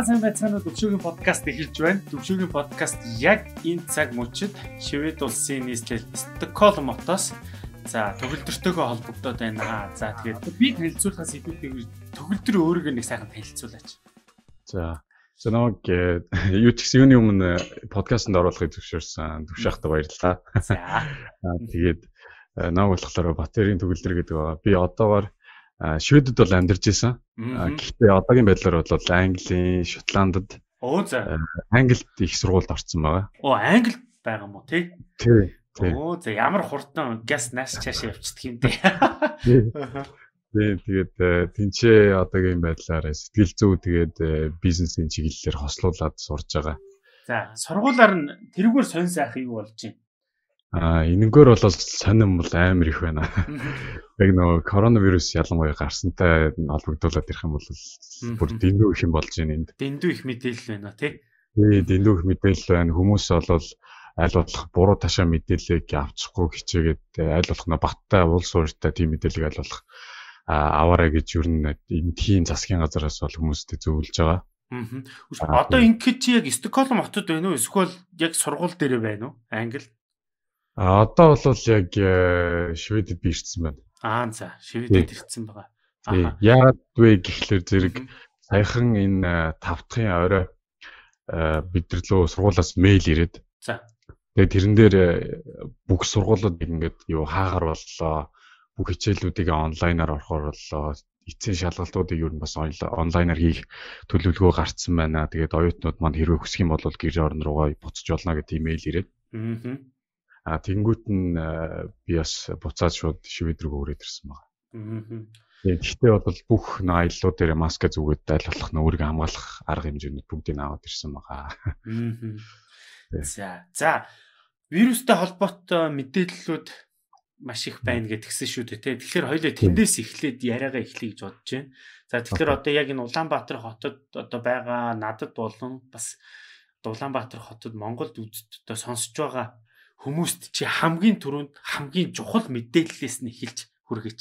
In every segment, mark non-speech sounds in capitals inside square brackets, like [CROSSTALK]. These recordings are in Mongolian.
Заа сайн байцгаана Төвшөөгийн подкаст эхэлж байна. Төвшөөгийн подкаст яг энэ цаг мөчид Швед улсын нийслэл Стокголм хотоос за төгөлдөртөөгөө холбогдоод байна. За тэгээд би танилцуулахаас идэвхтэй төгөлдөр өөрийгөө нэг сайхан танилцуулаач. За за намайг э, юу ч гэсэн юуны өмнө подкастт оруулахыг зөвшөөрсөн. Төвшөөхд баярлалаа. За тэгээд э, намайг болохоор Батэрийн төгөлдөр гэдэг байгаа. Би одоогор шведэд бол амьдарч байсан. Гэхдээ одоогийн байдлаар бол Английн, Шотландд Оо за. Англид их сургуульд орсон байгаа. Оо Англид байгаа мó тий? Тий. Оо за ямар хурдан газ нааш чааш явцдаг юм бэ? Тий. Тэгээд тэнцээ одоогийн байдлаар сэтгэл зүй тэгээд бизнесийн чиглэлээр хослуулад сурж байгаа. За, сургуулаар нь тэрүүгээр сонь сайх юу болж байна? Аа энэгээр бол сонирм бол амар их байна. Яг нөгөө коронавирус ялангуяа гарсантай холбогдуулаад ирэх юм бол бүр дэндүү их юм болж байна энд. Дэндүү их мэдээлэл байна тий. Тий, дэндүү их мэдээлэл байна. Хүмүүс олол аль болох буруу ташаа мэдээллийг авчихгүй хичээгээд аль болох баттай улс ууртай тийм мэдээллийг аль болох аваарай гэж ер нь энгийн засгийн газараас бол хүмүүст зөвлөж байгаа. Аа. Одоо ингээд чи яг Стокгольм хотод байна уу? Эсвэл яг сургууль дээрээ байна уу? Англи А одоо бол яг э, Шведэд би ирсэн байна. Аа за Шведэд ирсэн байгаа. Аа яагаад вэ гэхлээр зэрэг саяхан энэ э, тавтхын орой э, бидрэлөө сургуулаас мэйл ирээд. За. Тэгээ тэрэн дээр бүх сургуулиуд ингээд юу хаагаар боллоо. Бүх хичээлүүдийг онлайнаар орохоор боллоо. Эцсийн шалгалтуудыг юу нь бас онлайнаар хийх төлөвлөгөө гарцсан байна. Тэгээд оюутнууд манд хэрвээ хүсэх юм бол гэр орон руугаа буцаж болно гэдэг имэйл ирээд. Аа. А тэгэнгүүт нь би бас буцаад шууд шивэдрэг өөрөөд ирсэн байна. Тийм. Гэхдээ бол бүх аяллууд дээр маска зүгээд айлгалах нь өөрийгөө хамгаалах арга хэмжээнд бүгдийг аваад ирсэн байгаа. За. За. Вирустэй холбоотой мэдээллүүд маш их байна гэдгсэн шүү дээ тий. Тэгэхээр хоёлаа тэндээс эхлээд яриагаа эхлэе гэж бодож байна. За тэгэхээр одоо яг энэ Улаанбаатар хотод одоо байгаа надад болон бас Улаанбаатар хотод Монголд үзэж одоо сонсож байгаа хүмүүст чи хамгийн түрүүнд хамгийн чухал мэдээллээс нь эхэлж хүргэж.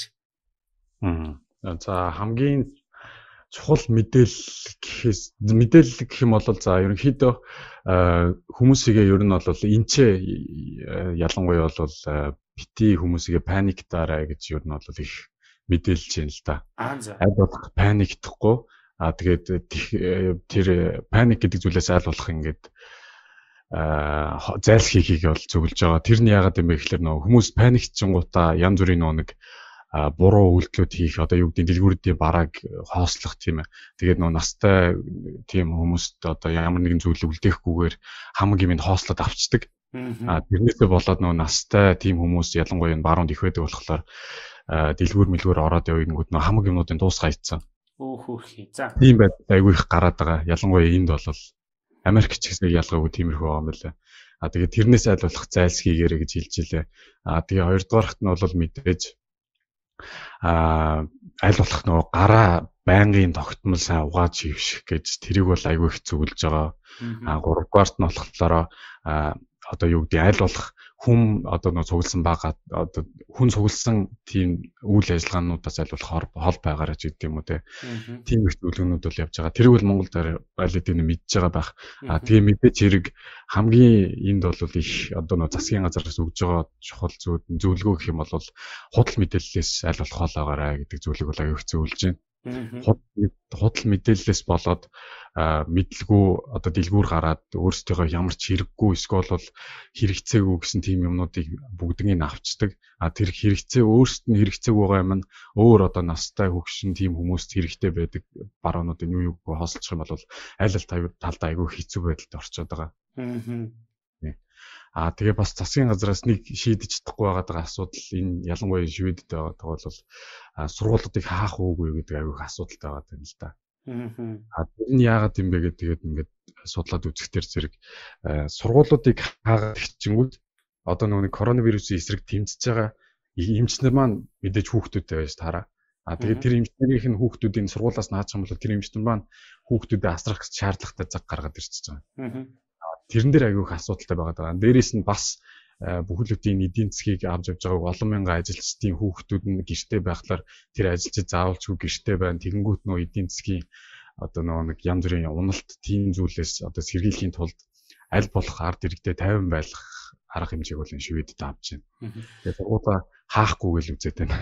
Аа. За хамгийн чухал мэдээлэл гэхээс мэдээлэл гэх юм бол за ерөнхийдөө хүмүүсийгээ ер нь бол энчээ э, ялангуяа бол э, бити хүмүүсийгээ паник дараа гэж ер нь бол их мэдээлж байна л да. Аль болох паниктахгүй. Аа тэгээд э, тэр паник гэдэг зүйлээс аль болох ингээд Э, зайл хийхийг бол зөвлөж байгаа. Тэр нь яагаад юм бэ гэхээр нөгөө хүмүүс паниктчингуудаа янз бүрийн нөгөө нэг буруу үйлдэлүүд хийх одоо юу гэдэг дэлгүүрүүдийн бараг хоослох тийм ээ. Тэгээд нөгөө настай тийм хүмүүст одоо ямар нэгэн зүйл үлдээхгүйгээр хамгийн юмд хоослоод авчдаг. А тэрнээсээ болоод нөгөө настай тийм хүмүүс ялангуяа энэ баруунд их байдаг болохоор дэлгүүр мэлгүүр ороод явгингүүд нөгөө хамаг юмнуудын дуусгаа ийцсан. Өөхөх. За. Тийм байд айгүй их гараад байгаа. Ялангуяа энд бол Америк ч гэсэн ялгаагүй тиймэрхүү байгаа юм байна. А тэгээд тэрнээс айл болох зайлс хийгээрэй гэж хэлж илээ. А тэгээд хоёрдугаархт нь бол мэдээж а аль болох нөгөө гараа байнгын тогтмол сайн угааж хийвших гэж тэрийг бол айгүй их зүгэлж байгаа. А гуравдугаарт нь болохоор одоо юу гэдэг аль болох хүн одоо нөө цугласан байгаа одоо хүн цугласан тийм үйл ажиллагаануудаас айлуулах хол байгаараа ч гэдэг юм уу те. Тийм их зөвлөгөөнүүд бол явж байгаа. Тэрийг бол Монгол дээр байлдын мэдж байгаа байх. А тэгээ мэдээч хэрэг хамгийн энд бол их одоо нөө засгийн газараас өгж байгаа чухал зүйл зөвлөгөө гэх юм бол худал мэдээллээс айлуулах хол байгаараа гэдэг зүйлийг бол аюу хэцүү үлж байна худал мэдээллээс болоод мэдлгүй одоо дэлгүүр гараад өөрсдийнхөө ямар ч хэрэггүй эсвэл хэрэгцээгүй гэсэн тийм юмнуудыг бүгднийг авчдаг. А тэр хэрэгцээ өөрсд нь хэрэгцээгүй байгаа юм нь өөр одоо настай хөгшин тийм хүмүүст хэрэгтэй байдаг баруунууд нь юу юуг хаосолчих юм бол аль аль талдаа айгүй хэцүү байдалд орчод байгаа. Аа Аа тэгээ бас засгийн газраас нэг шийдэж чадахгүй байгаа асуудал энэ ялангуяа Шведэд байгаа бол сургуулиудыг хаах уугүй гэдэг аюулгүй асуудалтай байгаа юм л да. Аа тэр нь яагаад юм бэ гэдэг тэгээд ингээд судлаад үзэхтэр зэрэг сургуулиудыг хаагаад хичингүүд одоо нөгөө коронавирусын эсрэг тэмцэж байгаа эмчнэр маань мэдээж хүүхдүүдтэй байж таараа. А тэгээд тэр эмчнэрийнх нь хүүхдүүдийн сургуулаас наачих юм бол тэр эмчнэр маань хүүхдүүдэд асрах шаардлагатай цаг гаргаад ирчихэж байгаа. Тэрэн дээр аягүй их асуудалтай байгаа даа. Дээрээс нь бас э, бүхэл бүтэн эдийн засгийг авч явж байгааг олон мянган ажилчдын хүүхдүүд нь гэртээ байхлаар тэр ажилчид заавалжгүй гэртээ байна. Тэгэнгүүт нөө эдийн засгийн одоо нөгөө нэг янз бүрийн уналт тийм зүйлээс одоо сэргийлэхийн тулд аль болох ард иргэдэд тайван байлгах арга хэмжээг бол энэ шивэдэд авч байна. Тэгээд сургуулаа хаахгүй гэж үзээд байна.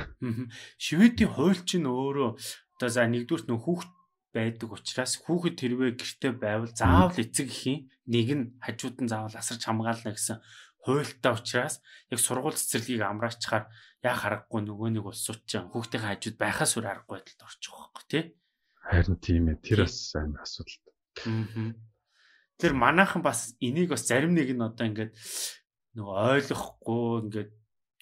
Шивэдийн хууль чинь өөрөө одоо за нэгдүгürt нөх хүүхд байдаг учраас хүүхэд хэрвээ гэртээ байвал заавал эцэг эхийн нэг нь хажууд нь заавал асарч хамгаална гэсэн хуйлтаа учраас яг сургууль цэцэрлэгийг амраачаар яа харахгүй нөгөө нэг улсууч чам хүүхдийн хажууд байхаас өөр аргагүй байдалд орчих واخхой тий. Харин тийм ээ тэр бас сайн асуудал. Аа. Тэр манайхан бас энийг бас зарим нэг нь одоо ингээд нөгөө ойлгохгүй ингээд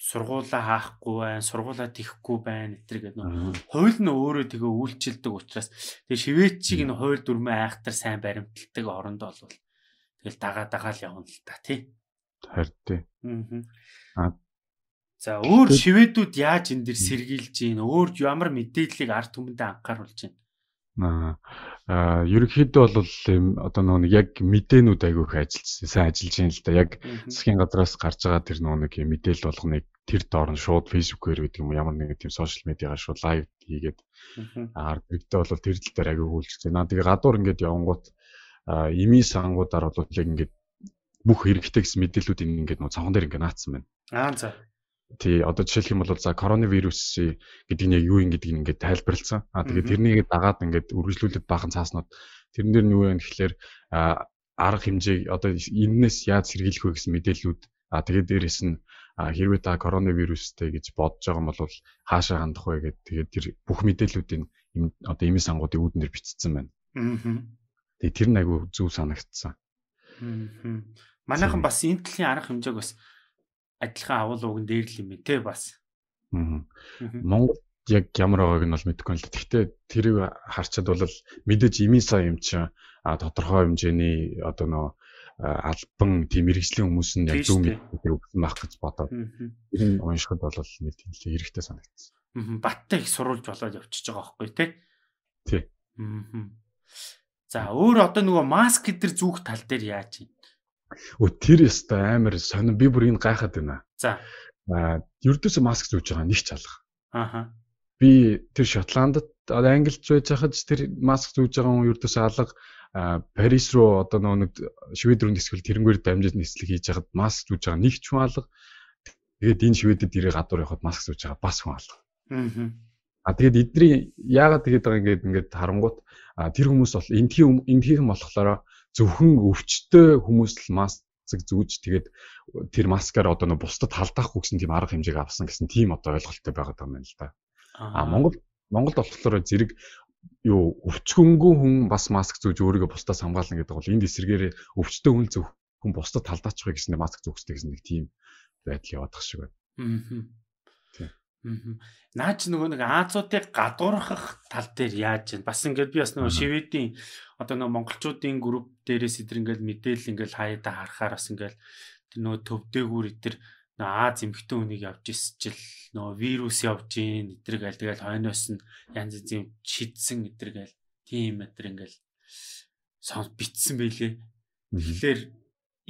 сургуулаа хаахгүй байна, сургуулаа тэхгүй байна гэтэр гэдэг нөө. Хууль нь өөрөө тэгээ үйлчилдэг учраас тэгээ шивээчийг энэ хууль дүрмээ айхтар сайн баримталдаг оронд бол тэгэл дагаа дагаал явна л та тий. Харин тий. Аа. За өөр шивээдүүд яаж энэ дэр сэргийлж гин өөр ямар мэдээллийг ард түмэндээ анхааруулж гин. Аа. Аа ерөнхийдөө бол ийм одоо нэг яг мэдээнүүд айгүйх ажилтсан сайн ажиллаж юм л да. Яг засгийн газраас гарч байгаа тэр нэг мэдээлэл болгоныг тэр доор нь шууд фейсбүүкээр гэдэг юм ямар нэгэн тийм сошиал медиагаар шууд лайв хийгээд аа бидтэй бол тэр тал дээр аягүй хүлжсэн. Наа тэгээ гадуур ингээд явангууд эми сангуудаар бол яг ингээд бүх хэрэгтэй гэсэн мэдээллүүд ингээд нөө цавхан дээр ингээд наацсан байна. Аа за тий одоо жишээлх юм бол за коронавирус гэдэг нь яг юу юм гэдэг нь ингээд тайлбарлалцсан. Аа тэгээд тэрнийг дагаад ингээд үргэлжлүүлээд бахан цааснууд тэрнэр нь юу юм гэхэлэр арга хэмжээ одоо энэс яаж сэргийлэх вэ гэсэн мэдээллүүд аа тэгээд дээрэс нь хэрвээ та коронавирустэй гэж бодож байгаа юм бол хаашаа хандах вэ гэдэг тэгээд тэр бүх мэдээллүүдийн одоо эми сангуудын үүдэн дээр бичсэн байна. Аа. Тэгээд тэр нь айгүй зөв санагдсан. Аа. Манайхан бас энэ төрлийн арга хэмжээг бас адилхан агуул ууг нь дээр л юм байна те бас. Монгол яг ямар байгааг нь бол мэдэхгүй л. Гэхдээ тэрийг харчаад бол мэдээж имийн сая юм чинь тодорхой хэмжээний одоо нөө албан тийм мэрэгжлийн хүмүүс нь яг зүүн мэдээ өгсөн байх гэж бодоод тэр нь уншихад бол мэдээ л хэрэгтэй санагдсан. Баттай их сурулж болоод явчихж байгаа байхгүй тий. Тий. За өөр одоо нөгөө маск гэдэр зүүх тал дээр яаж юм? Өө тэр ёстой амар сонир би бүр энэ гайхаад байна. За. Аа ердөөсөө маск зүүж байгаа нэг ч алга. Ааха. Би тэр Шотландд англич байж хахад тэр маск зүүж байгаа хүн ердөөсөө алга. Аа Парис руу одоо нэг Швед рүү нисгэл тэрнгээр дамжиж нислэг хийж хахад маск зүүж байгаа нэг ч хүн алга. Тэгээд энэ Шведэд ирээ гадуур явахад маск зүүж байгаа бас хүн алга. Ааха. А тэгээд эдний яагаад тэгээд байгаа ингээд ингээд харангуут тэр хүмүүс бол эндхийн эндхийн болохоор зөвхөн өвчтөй хүмүүст л маск зүүж тэгээд тэр маскаар одоо нөө бусдад халдаахгүй гэсэн тийм арга хэмжээг авсан гэсэн тийм одоо ойлголттой байгаад байгаа юм л да. Аа Монгол Монголд болохоор зэрэг юу өвчгөнгөө хүн бас маск зүүж өөрийгөө бусдаас хамгаална гэдэг бол энд эсэргээр өвчтөй хүн зөв хүн бусдад талдаачихыг гэсэн маск зүүхтэй гэсэн нэг тийм байдал яваадах шиг байна. Аа. Наач нөгөө нэг Аазуудыг гадуурхах тал дээр яаж вэ? Бас ингээд би бас нөгөө Шведийн одоо нөгөө монголчуудын групп дээрээс эдэр ингээд мэдээлэл ингээд хаяада харахаар бас ингээд тэр нөгөө төвдөөгүүр эдэр нөгөө Ааз эмхтэн хүнийг явж исчил нөгөө вирус явж ийн эдэр гал тэгэл хойноос нь янз янзын шидсэн эдэр гал тийм эдэр ингээд сонс битсэн байлээ. Тэгэхээр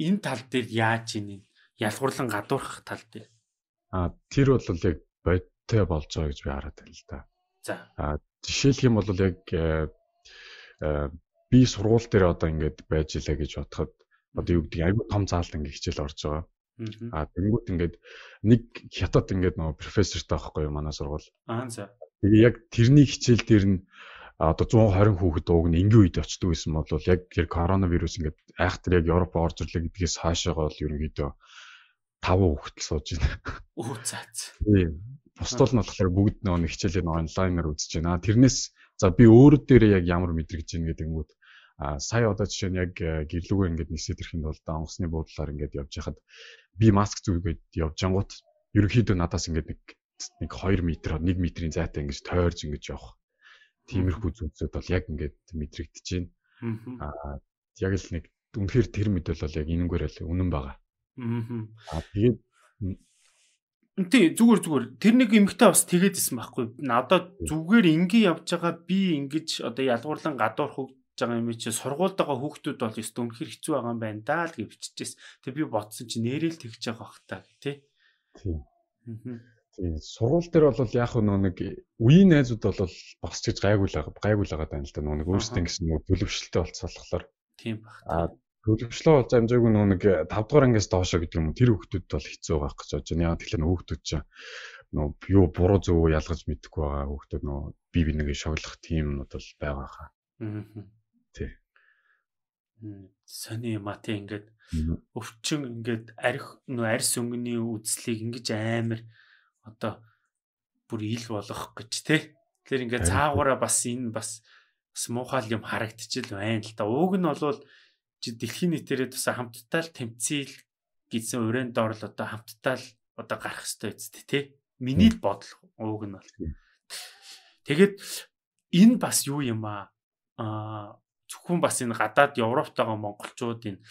энэ тал дээр яаж ийн ялгуурлан гадуурхах тал дээр. А тэр бол яг бодтой болж байгаа гэж би хараад байна л да. За. А жишээлх юм бол яг э, э, би сургууль дээр одоо ингээд байж илаа гэж бодоход одоо юу гэдэг айгүй том заалт ингээд хичээл орж байгаа. А тэнгууд ингээд нэг хятад ингээд нөгөө профессортай байхгүй юу манай сургууль. Аа за. Тэгээ яг тэрний хичээл дээр нь одоо 120 хүүхэд ууг нь ингийн үед очдөг байсан бол яг тэр коронавирус ингээд айхтар яг Европ орж ирлээ гэдгээс хаашаагаа бол ерөнхийдөө 5 хүүхэд л сууж байна. Үу цаац. Тийм. Бусдал нь болохоор бүгд нөө хичээлээ онлайнаар үзэж байна. Тэрнээс за би өөрөө дээрээ яг ямар мэдрэгж байна гэдэг нь а сая одоо жишээ нь яг гэрлүүгээ ингээд нэгсэд ирэхэд бол онгоцны буудлаар ингээд явж хахад би маск зүүгээд явж ангууд ерөнхийдөө надаас ингээд нэг нэг 2 м 1 м-ийн зайтай ингэж тойрж ингэж явах тиймэрхүү зүйлсүүд бол яг ингээд мэдрэгдэж байна. Аа яг л нэг үнэхээр тэр мэдээлэл бол яг энэнгээр л үнэн байгаа. Аа. Тэгээд Тий зүгээр зүгээр тэр нэг эмгтээ бас тэгээд исэн байхгүй. Надад зүгээр ингийн явж байгаа би ингэж одоо ялгуурлан гадуур хөгжиж байгаа юм чи сургуульд байгаа хүүхдүүд бол өст өнөхөр хэцүү байгаа юм байна даа л гэж биччихээс. Тэг би бодсон чи нэрэл тэгж байгаа бах та тий. Тий. Аа. Сургууль дээр бол яг нөө нэг үеийн найзууд бол бас ч гэж гайгүй л байгаа гайгүй л байгаа даа л да нөө нэг өөрсдөө гэсэн нөө төлөвшөлтөй болцолохлоор. Тийм бах. Аа Хөвлөвчлөө бол амжаагүй нөө нэг 5 э, дугаар ангиас доош гэдэг юм. Тэр хүүхдүүд бол хэцүү байгаах гэж бодож байна. Яагаад тэгэхээр хүүхдүүд чинь нөө юу буруу зөв ялгаж мэдэхгүй байгаа хүүхдүүд нөө бие бинийг шоглох тийм нууд бол байгаа хаа. Аа. Тий. Сони мати ингээд өвчин ингээд арх нөө арс өнгөний үзлийг ингэж амар одоо бүр ил болгох гэж тий. Тэр ингээд цаагаараа бас энэ бас бас муухай юм харагдчихэл байна л да. Уг нь бол дэлхийн нийтээрээ туса хамтдаа л тэмцэл гэсэн уранд дор л одоо хамтдаа л одоо гарах хэрэгтэй үст тий. Миний л бодол ууг нь бол. Тэгээд энэ бас юу юм аа? Аа зөвхөн бас энэ гадаад Европт байгаа монголчууд энэ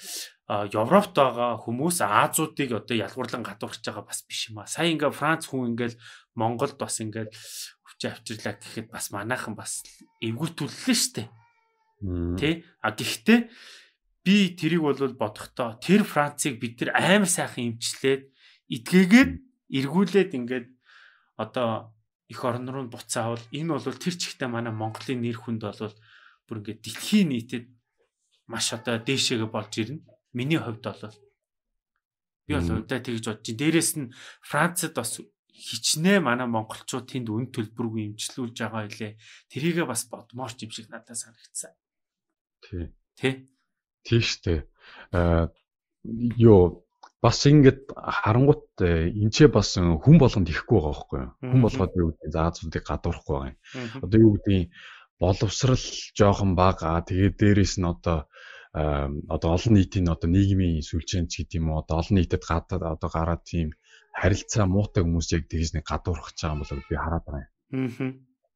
Европт байгаа хүмүүс Азуудыг одоо ялгуурлан гадуурч байгаа бас биш юм аа. Сая ингээ Франц хүн ингээл Монголд бас ингээл өвчө авчирлаа гэхэд бас манайхан бас эвгүүтүүллээ штэ. Тэ? А гэхдээ би тэрийг бол бодохдоо тэр Францыг бид нар амар сайхан имчлээд итгээгээд эргүүлээд ингээд одоо их орн руу буцаавал энэ бол тэр чигтээ манай Монголын нэр хүнд бол бүр ингээд дэлхийн нийтэд маш одоо дээшээгээ болж ирнэ. Миний хувьд бол би бол удаа тэгж бодож байна. Дээрэс нь Францад бас хичнээн манай монголчууд тэнд үн төлбөргүй имчилүүлж байгаа хилээ. Тэрийгээ бас бодмоор ч юм шиг надад санагдсан. Тий. Тий. Тийш үү. Аа юу бас ингээд харангуут энчээ бас хүн болгонд ихгүй байгаа байхгүй юу. Хүн болгоод юу гэдэг заазуудыг гадуурхгүй байгаа юм. Одоо юу гэдэг боловсрал жоохон бага. Тэгээд дээрэс нь одоо одоо олон нийтийн одоо нийгмийн сүлжээнд ч гэдэм үү одоо олон нийтэд гадаад одоо гараад тийм харилцаа муутай хүмүүс яг тэгж нэг гадуурхаж байгаа юм болов би хараад байгаа юм.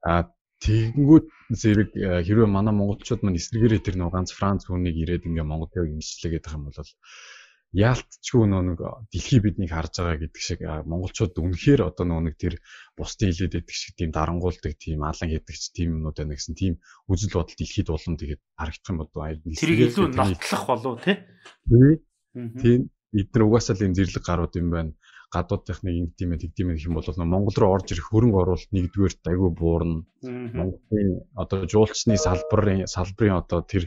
Аа Тэгэнгүүт зэрэг э, хэрвээ манай монголчууд маань эсвэргээрээ тэр нөө ганц Франц хүнийг ирээд ингээ Монгол яг имжлэгээд байгаа юм бол яалтчгүй нөө нэг дэлхий биднийг харж байгаа гэдэг шиг монголчууд үнэхээр одоо нөө нэг тэр бусдын хилээд идэх шиг тийм дарангуулдаг тийм алан хийдэгч тийм юмнууд байна гэсэн тийм үзэл бодол дэлхийд улам тэгээд харагдах юм бодоо айл тэр илүү нотлох болов те тийм бид нар угаасаа л энэ зэрлэг гарууд юм байна гадуудынхны ингэ тийм ээ тийм гэх юм бол Монгол руу орж ирэх хөрөнгө оруулалт нэгдүгээр айгүй буурна. Монголын одоо жуулчны салбарын салбарын одоо тэр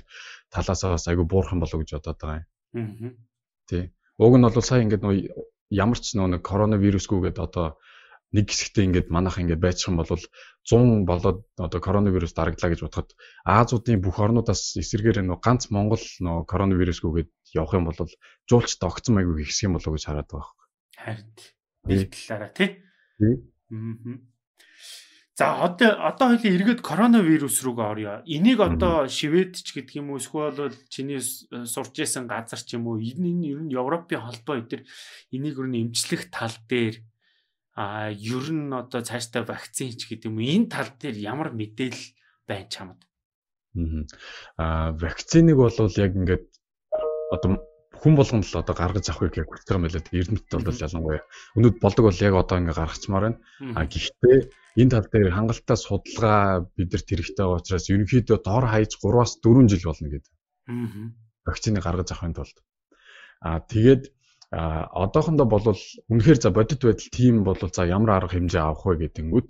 талаасаа бас айгүй буурах юм болов гэж бодоод байгаа юм. Тий. Уг нь бол сая ингэ нөө ямар ч нөө нэг коронавирусгүйгээд одоо нэг хэсэгтээ ингээд манайх ингээд байцсан бол 100 болоод одоо коронавирус дарагдлаа гэж бодоход Азиудын бүх орнуудаас эсэргээр нөө ганц Монгол нөө коронавирусгүйгээд явах юм бол жуулчд огцсон маягүй хэсэг юм болов гэж хараад байгаа Харин нэг талаараа тий. Аа. За одоо одоо хоёлын эргээд коронавирус руугаа орё. Энийг одоо Шведч гэдэг юм уу эсвэл чиний э, сурч исэн газар ч юм уу энэ нь ер нь Европын холбоо эдгээр энийг ер нь эмчлэх тал дээр а ер нь одоо цаашдаа вакцин ч гэдэг юм уу энэ тал дээр ямар мэдээлэл байна чамд? Аа вакциныг бол яг ингээд одоо хүн болгоно л одоо гаргаж авахыг яг хүлээж байгаа мэлээд эрдэмтд бол ялангуяа өнөд болдог бол яг одоо ингээ гаргацмаар байна. А гэхдээ энэ тал дээр хангалттай судалгаа бид нарт хэрэгтэй байгаа учраас ерөнхийдөө дор хаяж 3-аас 4 жил болно гэдэг. Аа. Вакцины гаргаж авахын тулд. А тэгээд а одоохондоо бол үнэхээр за бодит байдал тийм бол за ямар арга хэмжээ авах вэ гэдэнгүүт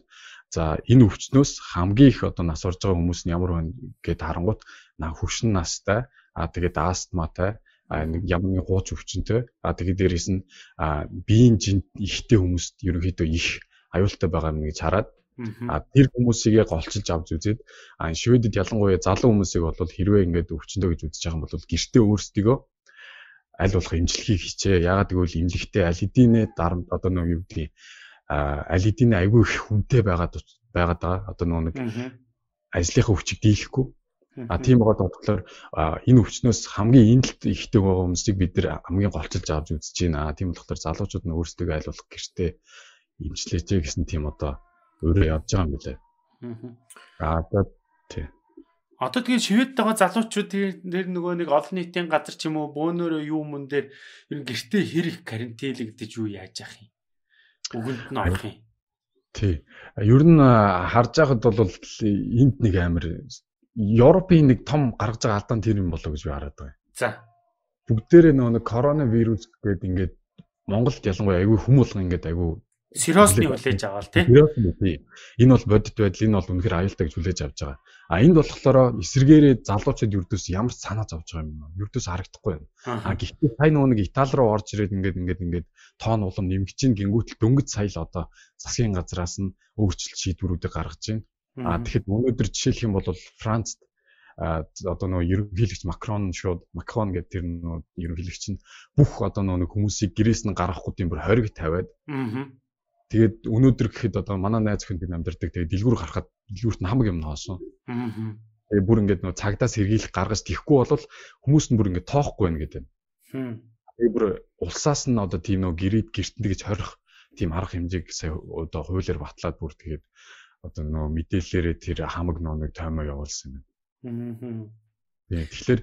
за энэ өвчнөөс хамгийн их одоо нас орж байгаа хүмүүс нь ямар байна гэд харангуут на хөвшин настай а тэгээд астматай а нэг ямны хууч өвчнтэй а тэгээд дээрэс нь а биеийн жин ихтэй хүмүүст ерөнхийдөө их аюултай байгаа юм гэж хараад а тэр хүмүүсийг голчилж авч үзээд а шведэд ялангуяа залуу хүмүүсийг бол хэрвээ ингээд өвчнөдөө гэж үзэж байгаа юм бол гэртээ өөрсдөө аль болох имжлэхийг хичээ. Ягаад гэвэл имжлэхтэй аль хэдийнэ дарамт одоо нэг юу гэдэг аль хэдийнэ айгүй их хүнтэй байгаа байгаа даа. Одоо нөгөө нэг ажлынхаа өвчийг дийлэхгүй А тийм гол бодлоор энэ өвчнөөс хамгийн эндэлт ихтэй байгаа хүмүүсийг бид нэр хамгийн голчилж авч үзэж байна. Тийм болохоор залуучууд нь өөрсдөө айлуулах гэртээ имжлээтэй гэсэн тийм одоо өөрөө явж байгаа юм билээ. Аа одоо тий. Одоо тэгээ шивэд байгаа залуучууд нэр нөгөө нэг олон нийтийн газар ч юм уу бөөнөрөө юу мөн дээр ер нь гэртээ хэрэг карантинлэгдэж юу яаж яах юм. Бүгд нь орох юм. Тий. Ер нь харж байхад бол энд нэг амар Европын нэг том гаргаж байгаа алдаан тэр юм болоо гэж би хараад байгаа. За. Бүгдээрээ нөгөө нэг коронавирус гэдэг ингээд Монголд ялангуяа айгүй хүм болгон ингээд айгүй Сиросны хүлээж аваал тий. Энэ бол бодит байдал, энэ бол үнэхээр аюултай гэж хүлээж авч байгаа. А энд болохоор эсэргээрээ залуучууд юрдөөс ямар санаа зовж байгаа юм бэ? Юрдөөс харагдахгүй байна. А гэхдээ сая нөгөө нэг Итали руу орж ирээд ингээд ингээд ингээд тоон улам нэмгэж чинь гингүүтэл дөнгөж сая л одоо засгийн газраас нь өөрчлөлт шийдвэрүүдийг гаргаж байна. Аа тэгэхэд өнөөдөр жишээлх юм бол Францд одоо нөгөө ерөнхийлөгч Макрон шууд Макрон гэдэг тэр нөгөө ерөнхийлөгч нь бүх одоо нөгөө хүмүүсийг гэрээс нь гаргахгүй тийм бүр хориг тавиад тэгээд өнөөдөр гэхэд одоо манай найз хүн тийм амьдардаг тэгээд дэлгүүр гарахад дэлгүүрт нь хамаг юм ноосон. Тэгээд бүр ингээд нөгөө цагдаас сэргийлэх гаргаж тихгүй бол хүмүүс нь бүр ингээд тоохгүй байна гэдэг. Тэгээд бүр улсаас нь одоо тийм нөгөө гэрээд гертэнд гэж хорих тийм арга хэмжээг сая одоо хуулиар батлаад бүр тэгээд одоо нөгөө мэдээллээрээ тэр хамаг номыг таймаа явуулсан юм. Аа. Тэгэхээр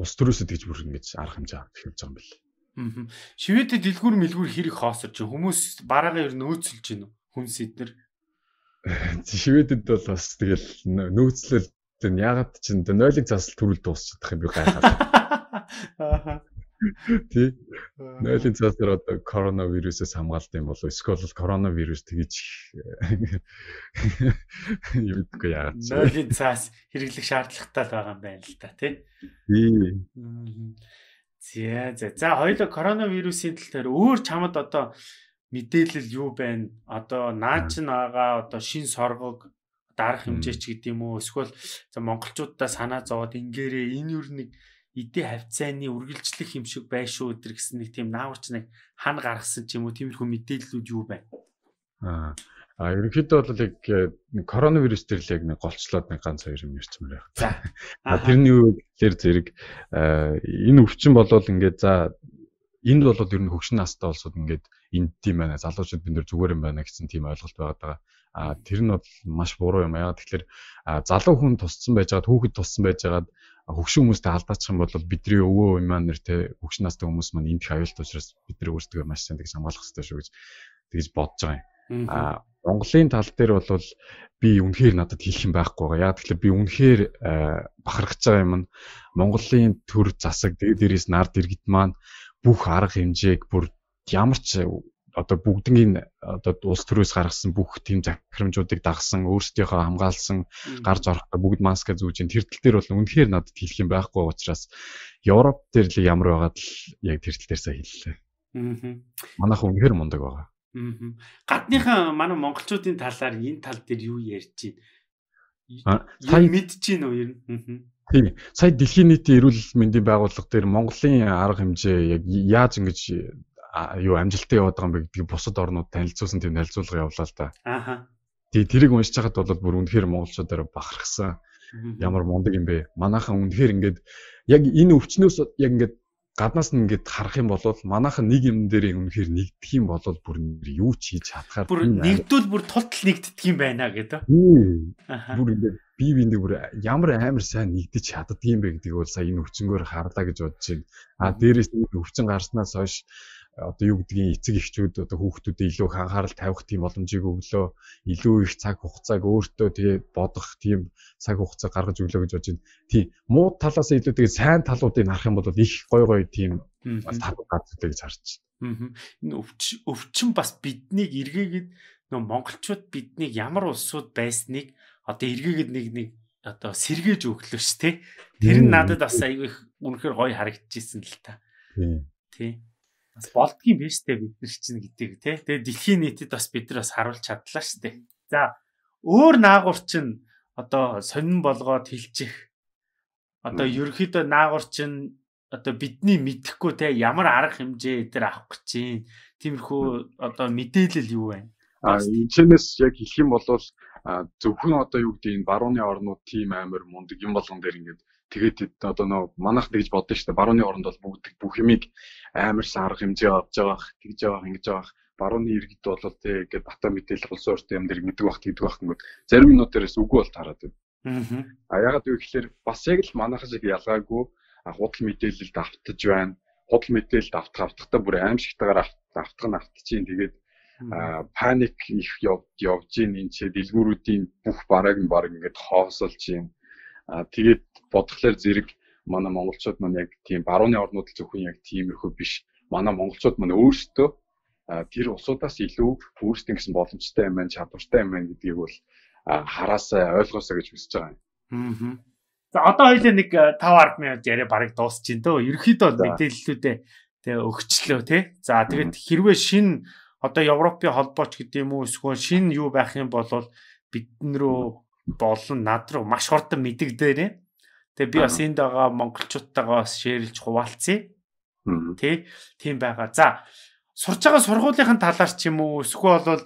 ус төрөөсөд гэж бүр ингэж арга хэмжээ авч хэлж байгаа юм бэл. Аа. Шивэдэ дэлгүүр мэлгүүр хэрэг хоосорч хүмүүс бараагаа ер нь нөөцлж гин хүмүүс эднэр. Шивэдэд бол бас тэгэл нөөцлөл тэр ягаад ч энэ нойлыг засал төрөл дуусчихдаг юм би гайхаад. Аа. [LAUGHS] Тий. Нойлын цаасаар одоо коронавирусээс хамгаалт юм болов эсвэл коронавирус тгийж юм гэдэггүй яагаад ч. Нойлын цаас хэрэглэх шаардлагатай л байгаа юм байна л да тий. Тий. За за. За хоёулаа коронавирусын тал дээр өөр чамд одоо мэдээлэл юу байна? Одоо наач наага одоо шин соргог дарах хэмжээ ч гэдэм үү? Эсвэл за монголчуудаа санаа зовоод ингээрээ энэ юу нэг эдээ хавцааны үргэлжлэх юм шиг байш шүү өдр гэсэн нэг тийм нааварч нэг хана гаргасан ч юм уу тиймэрхүү мэдээллүүд юу байна? Аа А ерөнхийдөө бол яг э, коронавирус дээр л яг нэг голчлоод нэг ганц хоёр юм ярьчмаар байх. За. Тэр нь юу вэ гэхээр зэрэг э, энэ өвчин болвол ингээд за энд бол ер нь хөгшин настай олсод ингээд энд тийм байна. Залуучууд бид нэр зүгээр юм байна гэсэн тийм ойлголт байгаа даа. А тэр нь бол маш буруу юм. Яагаад тэгэхээр залуу хүн тусцсан байж байгаа, хүүхэд тусцсан байж байгаа хөгшин хүмүүстэй алдаачих юм бол бидний өвөө юм маань нэр тэ хөгшин настай хүмүүс маань энд их аюултай учраас бид нар өөрсдөө маш сайн тэгж хамгаалах хэрэгтэй шүү гэж тэгж бодож байгаа юм. Аа Монголын тал дээр бол би үнэхээр надад хэлэх юм байхгүй байгаа. Яг тэгэхээр би үнэхээр э, бахархаж байгаа юм нь Монголын төр засаг дээрээс нард иргэд маань бүх арга хэмжээг бүр ямар ч одоо бүгднийг одоо улс төрөөс гаргасан бүх тийм захирамжуудыг дагсан өөрсдийнхөө хамгаалсан гарч орохдоо бүгд маска зүүж ин тэр тал дээр бол үнэхээр надад хэлэх юм байхгүй учраас Европ дээр л ямар байгаад л яг тэр тал дээрсээ хэллээ. Аа. Манайхан үнэхээр мундаг байгаа. Аа. Гадныхан манай монголчуудын талаар энэ тал дээр юу ярьж байна? Сайн мэдчихэв үү ер нь? Тийм. Сая дэлхийн нийтийн эрүүл мэндийн байгууллага дээр Монголын арга хэмжээ яг яаж ингэж юу амжилттай яваад байгаа юм бэ гэдгийг бусад орнууд танилцуулсан тийм танилцуулга явлаа л да. Ааха. Тэгээ тэрийг уншиж хахад бол бүр үнэхээр монголчуудаар бахархсан. Ямар мундаг юм бэ? Манайхан үнэхээр ингээд яг энэ өвчнөөс яг ингээд гаднаас нь ингээд харах юм бол манайхан нэг юм дээр үнэхээр нэгдэх юм бол бүр нэр юу ч хийж чадхаар бүр нэгдвэл бүр тултал нэгддэг юм байна гэдэг. Бүр ингээд бие биендээ бүр ямар амар сайн нэгдэж чаддаг юм бэ гэдгийг бол сая энэ өвчнгөөр харлаа гэж бодож байна. А дээрээс нь өвчин гарснаас хойш одоо юу гэдгийг эцэг эхчүүд одоо хүүхдүүдэд илүү их анхаарал тавих тийм боломжийг өглөө илүү их цаг хугацааг өөртөө тэгээ бодох тийм цаг хугацаа гаргаж өглөө гэж бодож байна. Тийм муу талаас илүү тэгээ сайн талуудыг харах юм бол их гой гой тийм талууд гардаг гэж харж байна. Энэ өвчин бас биднийг эргээгээд нөө монголчууд биднийг ямар улсууд байсныг одоо эргээгээд нэг нэг одоо сэргээж өглөө ш тэ. Тэр нь надад бас айгүй их үнэхээр гой харагдчихсэн л та. Тийм. Тийм бас болдгийн биш те бид нар чинь гэдэг те. Тэгээ дэлхийн нийтэд бас бид нар бас харуулж чадлаа штэ. За өөр наагур чинь одоо сонин болгоод хилчих. Одоо ерөөхдөө наагур чинь одоо бидний мэдхгүй те ямар арга хэмжээ эдэр авах гэж чинь тиймэрхүү одоо мэдээлэл юу байна? А энэчнээс яг хэлэх юм бол зөвхөн одоо юу гэдэг энэ барууны орнууд тийм амар мундаг юм болгон дээр ингээд тэгээд одоо нөө манах тэгж боддоо шүү дээ. Барууны оронд бол бүгд бүх юмыг амарсан арга хэмжээ авч байгаах, тэгж явах, ингэж явах барууны иргэд бол тэг ингээд бата мэдээлэл улсын урт юм дээр мэддэг бах тэгдэг бах ингээд зарим минут дээрээс үгүй бол тараад байна. Аа ягаад вэ гэхээр бас яг л манайх шиг ялгаагүй худал мэдээлэлд автаж байна. Худал мэдээлэлд автах автахтаа бүр аимшигтайгаар автах нь автчихин тэгээд паник их явж явж ийн энэ ч дэлгүүрүүдийн бүх бараг нь бараг ингээд хоосолж ийн. Аа тэгээд бодглохлоор зэрэг манай монголчууд маань яг тийм барууны орнууд л зөвхөн яг тиймэрхүү биш. Манай монголчууд маань өөрсдөө тэр улсуудаас илүү өөрсдийн гэсэн боломжтой юм байна, чадвартай юм байна гэдгийг бол хараасаа ойлгоосаа гэж хүсэж байгаа юм. Аа. За одоо хоёлаа нэг 5-10 минут яриа бараг дуусчихин төө. Ерөнхийдөө мэдээллүүдээ тэгээ өгчлөө тий. За тэгээд хэрвээ шин одоо Европын холбооч гэдэг юм уу эсвэл шин юу байх юм бол бид нар рүү болон над руу маш хурдан мэдэгдээрээ Тэгээ би бас энд байгаа монголчуудтайгаа бас шеэрлж хуваалцъя. Тэ тийм байгаа. За сурж байгаа сургуулийнхын талаар ч юм уу эсвэл бол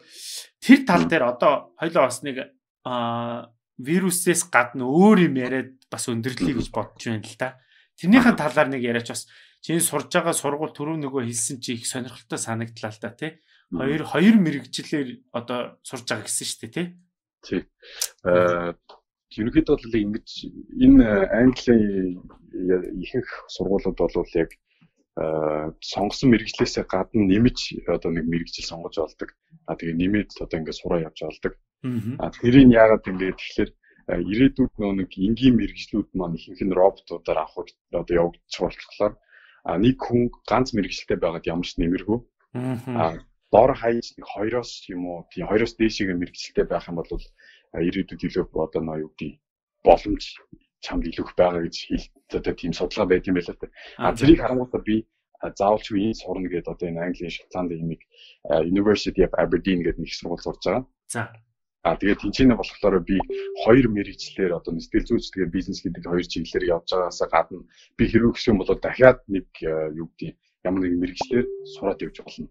тэр тал дээр одоо хоёлоо бас нэг аа вирусээс гадна өөр юм яриад бас өндөрлөе гэж бодож байна л да. Тэрнийхэн талаар нэг яриач бас чинь сурж байгаа сургууль түрүү нөгөө хэлсэн чи их сонирхолтой санагдлаа л да тий. Хоёр хоёр мэрэгчлэр одоо сурж байгаа гэсэн шүү дээ тий. Тий. Э, аа Ерөнхийдөө бол ингэж энэ э, Английн э, ихэнх сургуулиуд бол яг э, сонгосон мэрэгчлээсээ гадна нэмж одоо нэг мэрэгжил сонгож олдог. А тэгээ нэмээд одоо ингээд сураа явж олдог. А тэрийг яагаад ингээд тэгэхээр ирээдүйд нөө нэг энгийн мэрэгжлүүд маань ихэнх нь роботуудаар авах одоо явагдчих болчихлоо. А нэг хүн ганц мэрэгчлээ байгаад ямар ч нэмэргүй. А дор хаяж нэг хоёроос юм уу тий хоёроос дээшийг мэрэгчлээ байх юм бол ирээдүйд илүү одоо нөө юу гэдэг боломж чамд илүүх байгаа гэж хэлдэг одоо тийм судалгаа байт юм байна л да. А зэрийг харангуйтаа би заавал чи ийм сурна гэдэг одоо энэ Английн Шотландын нэг University of Aberdeen гэдэг нэг сургууль сурж байгаа. За. А тэгээд тэнцэнэ болохоор би хоёр мэрэгчлэр одоо сэтгэл зүйчлэгээ бизнес гэдэг хоёр чиглэлээр явж байгаас гадна би хэрвээ гэх юм бол дахиад нэг юу гэдэг юм ямар нэг мэрэгчлэр сураад явж болно.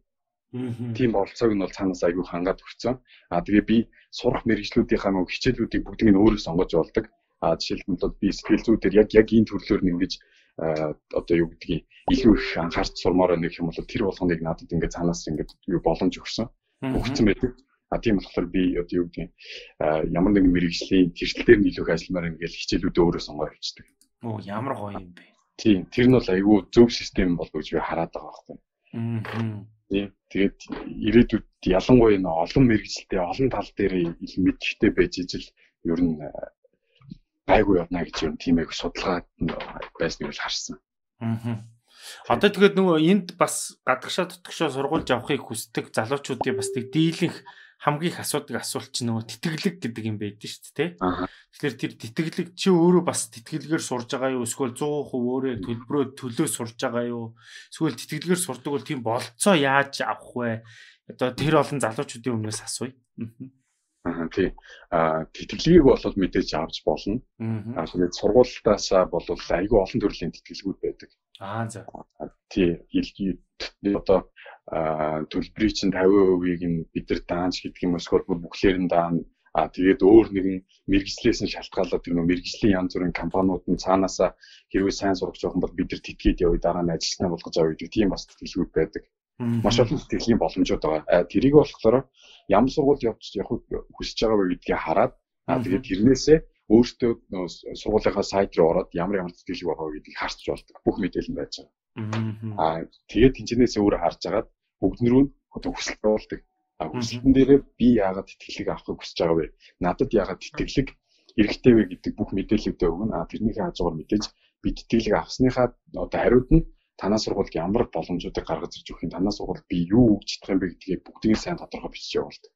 Тийм болцоог нь бол цаанаас айгүй хангаад өгцөн. Аа тэгээ би сурах мэрэгжлүүдийнхаа нөгөө хичээлүүдийг бүгдийг нь өөрөө сонгож болдог. Аа жишээлбэл бол би сэтгэл зүй дээр яг яг энэ төрлөөр нь ингэж одоо юу гэдгийг илүү их анхаарч сурмаар байх юм бол тэр болгоныг надад ингээд цаанаас ингээд юу боломж өгсөн. Өгсөн байдаг. А тийм болохоор би одоо юу гэдгийг ямар нэгэн мэрэгжлийн төрчлөлтээр нь илүү их ажилламаар ингээд хичээлүүдээ өөрөө сонгоод хийдэг. Оо ямар гоё юм бэ. Тийм, тэр нь бол айгүй зөв систем болов гэж би хараад байгаа байхгүй. Аа Тийм. Тэгээд ирээдүйд ялангуяа нөө олон мэрэгчлээ олон тал дээр мэдчтэй байж ижил ер нь э, гайгүй явна гэж ер нь тийм их судалгаа байсныг л харсан. Аа. Одоо тэгээд нөгөө энд бас гадагшаа тутагшаа сургуулж авахыг хүсдэг залуучуудын бас нэг дийлэнх хамгийн их асуудаг асуулт чинь нөгөө тэтгэлэг гэдэг юм байдаг шүү дээ тий. Тэгэхээр тэр тэтгэлэг чи өөрөө бас тэтгэлгээр сурж байгаа юу эсвэл 100% өөрөө төлбөрөө төлөө сурж байгаа юу эсвэл тэтгэлгээр сурдаг бол тийм болцоо яаж авах вэ? Одоо тэр олон залуучуудын өмнөөс асууя. Аа. Аа тий. Аа тэтгэлгийг бол мэдээж авч болно. Аа тэгээд сургуультаас бол айгүй олон төрлийн тэтгэлгүүд байдаг. Аа за. Тий. Илгийн одоо төлбөрийн чинь 50%-ийг нь бид нар даанч гэдэг юм эсвэл бүгдлэр нь даана. А тэгээд өөр нэгэн мэрэгчлээс нь шалтгаалаад тэр нөө мэрэгчлийн янз бүрийн компаниуд нь цаанаасаа хэрвээ сайн сурах жоох бол бид нар тэтгээд явъя дараа нь ажилтнаа болгож авъя гэдэг тийм бас тэтгэлгүүд байдаг. Маш олон сэтгэлийн боломжууд байгаа. Э, тэрийг болохоор ямар сургуульд явж явах хүсэж байгаа вэ гэдгийг хараад тэгээд тэрнээсээ өөртөө э, сургуулийнхаа сайт руу ороод ямар ямар сэтгэл байгаа вэ гэдгийг харч болдог. Бүх мэдээлэл нь байж байгаа. Аа тэгээд тэнцэнээс өөрө харж агаад бүгднэрүү одоо хүсэлт болдог. А хүсэлтэн дээрээ би яагаад тэтгэлэг авахыг хүсэж байгаа вэ? Надад яагаад тэтгэлэг хэрэгтэй вэ гэдэг бүх мэдээлэлүүдээ өгнө. А тэрнийхээ хажуугаар мэдээж би тэтгэлэг авсныхаа одоо хариуд нь танаа сургуульд ямар боломжуудыг гаргаж ирж өгөх юм танаа сургуульд би юу өгч чадах юм бэ гэдгийг бүгдийг сайн тодорхой бичиж явуулдаг.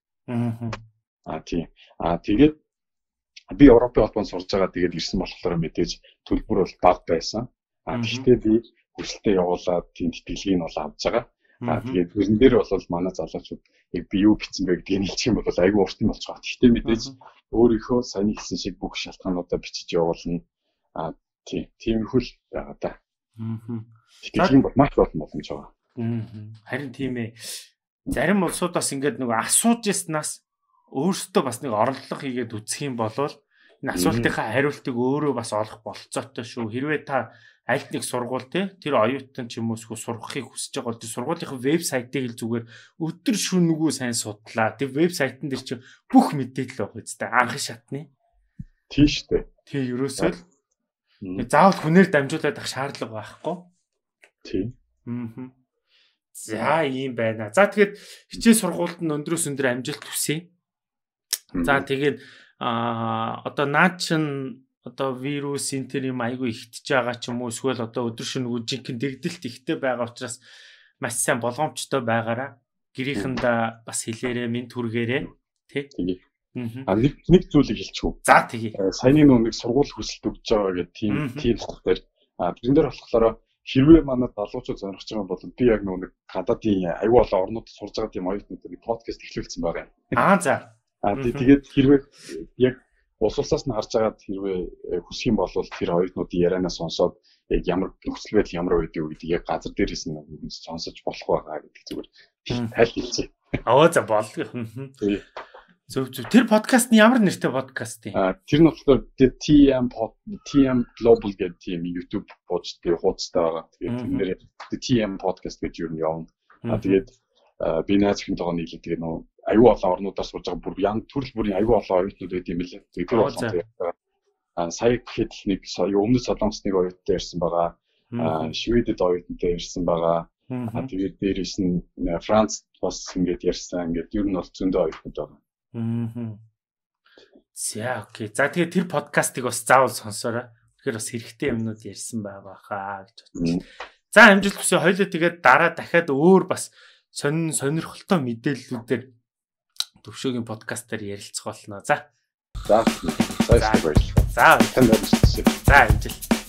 Аа тийм. Аа тэгээд би Европын холбоонд сурж байгаа тэгээд ирсэн болохоор мэдээж төлбөр бол бага байсан. Аа гэхдээ би хүсэлтээ явуулаад тийм тэтгэлгийг нь бол авч байгаа. Аа тэгээд тэрэн дээр бол манай залуучууд яг би юу бичсэн бэ гэдгийг хэлчих юм бол айгүй урт юм болж байгаа. Гэхдээ мэдээж өөрийнхөө саний хэлсэн шиг бүх шалтгаануудаа бичиж явуулна. Аа тийм. Тийм хөл байгаа да. Аа Тэгэхээр энэ бол маш олон боломж байгаа. Харин тийм ээ. Зарим улсуудаас ингээд нөгөө асууж яснаас өөрсдөө бас нэг орлого хийгээд үсэх юм бол энэ асуултынхаа хариултыг өөрөө бас олох болцоотой шүү. Хэрвээ та аль нэг сургууль тий тэр оюутан ч юм уу эсвэл сурахыг хүсэж байгаа бол тэр сургуулийнхаа вебсайтыг л зүгээр өдөр шүнгүү сайн судлаа. Тэр вебсайтн дээр чи бүх мэдээлэл байгаа үстэй анх шатны. Тийм шүү дээ. Тий ерөөсөө л заавал хүнээр дамжуулаад авах шаардлага байхгүй. Тийм. Аа. За ийм байна. За тэгээд хичээл сургуульд нь өндрөөс өндөр амжилт төсөө. За тэгээд аа одоо наад чин одоо вирус энэ төр юм айгүй ихтж байгаа ч юм уу эсвэл одоо өдөр шөнө жинхэнэ дэгдэлт ихтэй байгаа учраас маш сайн болгоомжтой байгаараа гэрийнхэнд бас хэлээрээ минь түргээрээ тий. Аа нэг нэг зүйлийг хэлчихв. За тэгье. Саяны нүг сургууль хүсэлт өгч байгаа гэх тийм тийм хэлбэр. Аа тэрэн дээр болохоор хэрвээ манай залуучууд зорих гэж байгаа бол би яг нэг гадаадын аюу олон орнуудад сурж байгаа тийм оюутнууд нэг подкаст эхлүүлсэн байгаа юм. Аа за. Аа тэгээд хэрвээ яг улс улсаас нь харж агаад хэрвээ э, хүсэх юм бол тэр оюутнуудын ярианаа сонсоод яг ямар нөхцөл байдал ямар байдгийг гэдгийг яг газар дээрээс нь сонсож болох байгаа гэдэг зүгээр тайл хэлсэн. Аа за болго. Зөв зөв. Тэр подкаст нь ямар нэртэй подкаст юм? Аа тэр нь болохоор TM pod TM Global гэдэг тийм YouTube podcastтэй хуудастай байгаа. Тэгээд тэр нэр TM podcast гэж юу нь явна. Аа тэгээд би наачхийн тоогоо нийлээ тэгээд нөө аюу олон орнуудаас сууж байгаа бүр ян төрөл бүрийн аюу олон оюутнууд байт юм лээ. Тэгээд тэр болсон тэгээд аа сая гэхэд нэг өмнө солонгосны оюутнтай ирсэн байгаа. Аа шведэд оюутнтай ирсэн байгаа. Аа тэгээд дээрээс нь Франц бас ингээд ярьсан. Ингээд ер нь бол зөндөө оюутнууд байгаа. Аа. За окей. За тэгээ тэр подкастыг бас заавал сонсоорой. Тэгэхээр бас хэрэгтэй юмнууд ярьсан байгаа хаа гэж бодлоо. За амжилт хүсье. Хоёлоо тэгээд дараа дахиад өөр бас сонин сонирхолтой мэдээллүүдээр төвшөөгийн подкастаар ярилцах болно. За. За. За. За амжилт.